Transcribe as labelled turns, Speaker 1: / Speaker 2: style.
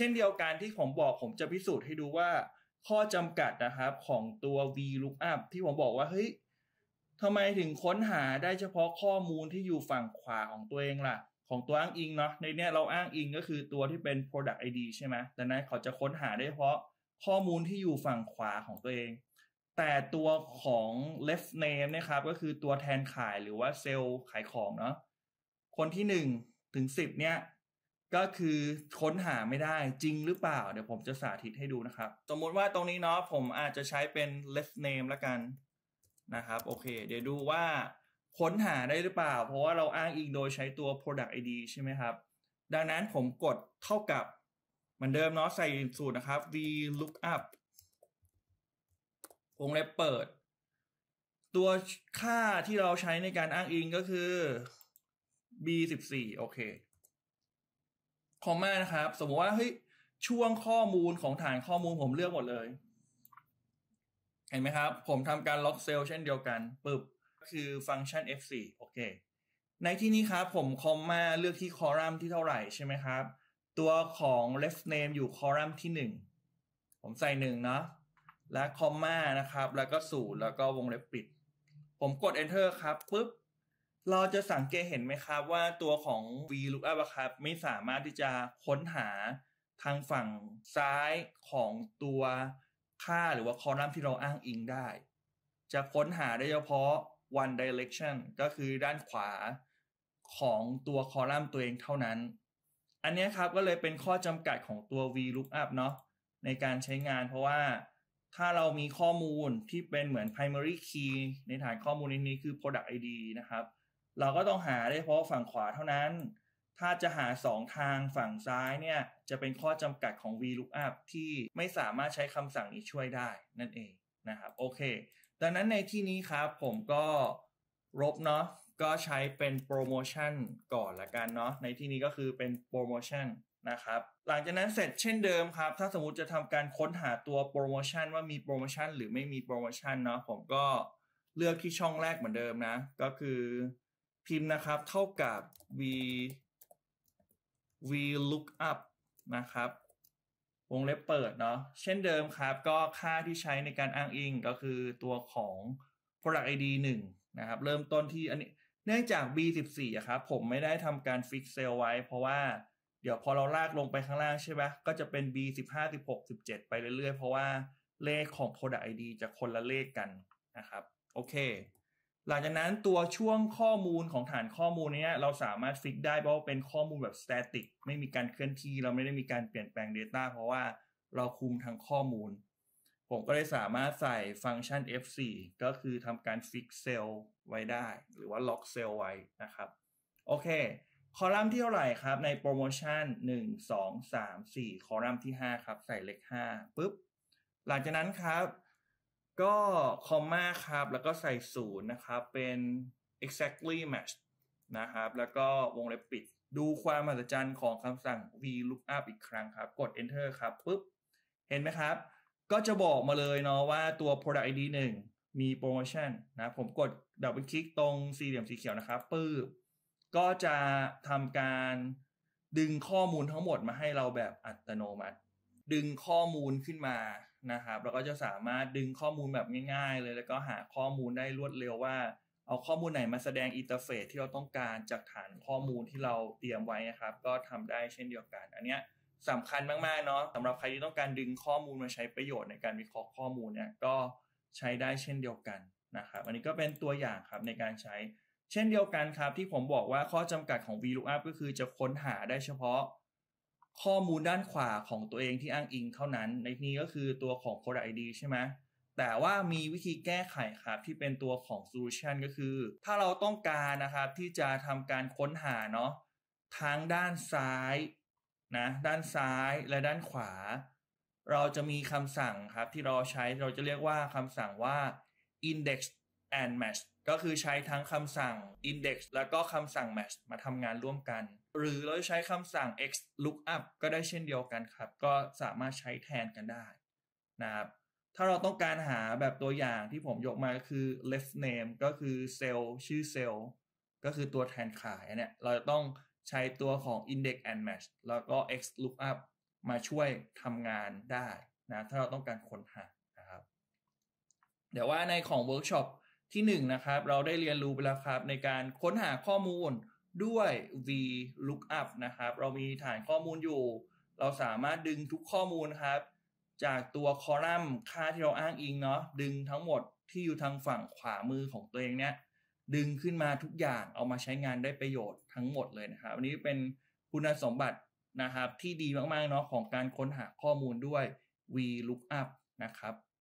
Speaker 1: ช่นเดียวกันที่ผมบอกผมจะพิสูจน์ให้ดูว่าข้อจำกัดนะครับ ของตัว VLOOKUP ที่ผมบอกว่าเฮ้ยทำไมถึงค้นหาได้เฉพาะข้อมูลที่อยู่ฝั่งขวาของตัวเองล่ะ ของตัวอ้างอิงเนาะในเนี้ยเราอ้างอิงก็คือตัวที่เป็น product ID ใช่ไหมแต่นั้นเขาจะค้นหาได้เฉพาะข้อมูลที่อยู่ฝั่งขวาของตัวเอง แต่ตัวของ left name นะครับ ก็คือตัวแทนขายหรือว่าเซลล์ขายของเนาะคนที่1ถึง10เนี่ยก็คือค้นหาไม่ได้จริงหรือเปล่า เดี๋ยวผมจะสาธิตให้ดูนะครับ สมมุติว่าตรงนี้เนาะผมอาจจะใช้เป็น left name ละกันนะครับ โอเค เดี๋ยวดูว่าค้นหาได้หรือเปล่า เพราะว่าเราอ้างอิงโดยใช้ตัว product id ใช่ไหมครับ ดังนั้นผมกดเท่ากับเหมือนเดิมเนาะใส่สูตรนะครับ v lookup วงเล็บเปิด ตัวค่าที่เราใช้ในการอ้างอิงก็คือ b 14โอเคคอมมานะครับ สมมติว่าเฮ้ยช่วงข้อมูลของฐานข้อมูลผมเลือกหมดเลย เห็นไหมครับผมทำการล็อกเซลล์เช่นเดียวกันปึ๊บคือฟังก์ชัน f4 โอเค ในที่นี้ครับผมคอมมาเลือกที่คอลัมน์ที่เท่าไหร่ใช่ไหมครับ ตัวของ left name อยู่คอลัมน์ที่ 1 ผมใส่1เนาะและคอมมานะครับ แล้วก็ศูนย์แล้วก็วงเล็บปิด ผมกด enter ครับปุ๊บเราจะสังเกตเห็นไหมครับว่าตัวของ VLOOKUP ครับไม่สามารถที่จะค้นหาทางฝั่งซ้ายของตัวค่าหรือว่าคอลัมน์ที่เราอ้างอิงได้ จะค้นหาได้เฉพาะ one direction ก็คือด้านขวาของตัวคอลัมน์ตัวเองเท่านั้น อันนี้ครับก็เลยเป็นข้อจำกัดของตัว VLOOKUP เนาะในการใช้งาน เพราะว่าถ้าเรามีข้อมูลที่เป็นเหมือน primary key ในฐานข้อมูลนี้คือ product ID นะครับเราก็ต้องหาได้เพราะฝั่งขวาเท่านั้น ถ้าจะหา 2 ทางฝั่งซ้ายเนี่ย จะเป็นข้อจำกัดของ VLOOKUP ที่ไม่สามารถใช้คำสั่งนี้ช่วยได้นั่นเองนะครับโอเค ดังนั้นในที่นี้ครับ ผมก็ลบเนาะก็ใช้เป็นโปรโมชั่นก่อนละกันเนาะในที่นี้ก็คือเป็นโปรโมชั่นนะครับหลังจากนั้นเสร็จเช่นเดิมครับ ถ้าสมมติจะทำการค้นหาตัวโปรโมชั่นว่ามีโปรโมชั่นหรือไม่มีโปรโมชั่นเนาะผมก็เลือกที่ช่องแรกเหมือนเดิมนะ ก็คือพิมพ์นะครับ เท่ากับ v v lookup นะครับ วงเล็บเปิดเนาะ เช่นเดิมครับ ก็ค่าที่ใช้ในการอ้างอิงก็คือตัวของ product id 1นะครับ เริ่มต้นที่อันนี้ เนื่องจาก b 1 4ครับ ผมไม่ได้ทำการ fix cell ไว้ เพราะว่าเดี๋ยวพอเราลากลงไปข้างล่างใช่ไหม ก็จะเป็น b 15 16 17 ไปเรื่อยๆ เพราะว่าเลขของ product id จะคนละเลขกันนะครับ โอเคหลังจากนั้นตัวช่วงข้อมูลของฐานข้อมูลเนี้ยเราสามารถฟิกได้เพราะเป็นข้อมูลแบบสแตติกไม่มีการเคลื่อนที่ เราไม่ได้มีการเปลี่ยนแปลง Data เพราะว่าเราคุมทางข้อมูล ผมก็เลยสามารถใส่ฟังก์ชัน F4 ก็คือทำการฟิกเซลไว้ได้หรือว่าล็อกเซลไว้นะครับ โอเค คอลัมน์ที่เท่าไหร่ครับในโปรโมชั่น 1 2 3 4 คอลัมน์ที่5ครับ ใส่เลข5ปุ๊บหลังจากนั้นครับก็คอมมาครับแล้วก็ใส่ศูนย์นะครับ เป็น exactly match นะครับ แล้วก็วงเล็บปิดดูความมหัศจรรย์ของคำสั่ง vlookup อีกครั้งครับ กด enter ครับปุ๊บเห็นไหมครับ ก็จะบอกมาเลยเนาะว่าตัว product id 1มีโปรโมชั่นนะผมกดดับเบิลคลิกตรงสี่เหลี่ยมสีเขียวนะครับปึ๊บก็จะทำการดึงข้อมูลทั้งหมดมาให้เราแบบอัตโนมัติ ดึงข้อมูลขึ้นมานะครับเราก็จะสามารถดึงข้อมูลแบบง่ายๆเลยแล้วก็หาข้อมูลได้รวดเร็วว่าเอาข้อมูลไหนมาแสดงอินเทอร์เฟซที่เราต้องการจากฐานข้อมูลที่เราเตรียมไว้นะครับก็ทำได้เช่นเดียวกัน อันเนี้ยสำคัญมากๆเนาะสำหรับใครที่ต้องการดึงข้อมูลมาใช้ประโยชน์ในการวิเคราะห์ข้อมูลเนี่ยก็ใช้ได้เช่นเดียวกันนะครับอันนี้ก็เป็นตัวอย่างครับในการใช้เช่นเดียวกันครับ ที่ผมบอกว่าข้อจำกัดของ VLOOKUP ก็คือจะค้นหาได้เฉพาะข้อมูลด้านขวาของตัวเองที่อ้างอิงเท่านั้นในนี้ก็คือตัวของ Product ID ใช่ไหมแต่ว่ามีวิธีแก้ไขครับที่เป็นตัวของ Solution ก็คือ ถ้าเราต้องการนะครับที่จะทำการค้นหาเนาะทางด้านซ้ายนะด้านซ้ายและด้านขวา เราจะมีคำสั่งครับที่เราใช้เราจะเรียกว่าคำสั่งว่า index and match ก็คือใช้ทั้งคำสั่ง index แล้วก็คำสั่ง match มาทำงานร่วมกันหรือเราจะใช้คำสั่ง x lookup ก็ได้เช่นเดียวกันครับ ก็สามารถใช้แทนกันได้นะครับ ถ้าเราต้องการหาแบบตัวอย่างที่ผมยกมาคือ left name ก็คือเซลล์ ชื่อเซลล์ ก็คือตัวแทนขายเนี่ย เราจะต้องใช้ตัวของ index and match แล้วก็ x lookup มาช่วยทำงานได้นะ ถ้าเราต้องการค้นหานะครับ เดี๋ยวว่าในของเวิร์กช็อปที่1นนะครับ เราได้เรียนรู้ไปแล้วครับในการค้นหาข้อมูลด้วย VLOOKUP นะครับ เรามีฐานข้อมูลอยู่ เราสามารถดึงทุกข้อมูลครับจากตัวคอลัมน์ค่าที่เราอ้างอิงเนาะ ดึงทั้งหมดที่อยู่ทางฝั่งขวามือของตัวเองเนี่ย ดึงขึ้นมาทุกอย่างเอามาใช้งานได้ประโยชน์ทั้งหมดเลยนะครับ อันนี้เป็นคุณสมบัตินะครับ ที่ดีมากๆ เนาะของการค้นหาข้อมูลด้วย VLOOKUP นะครับ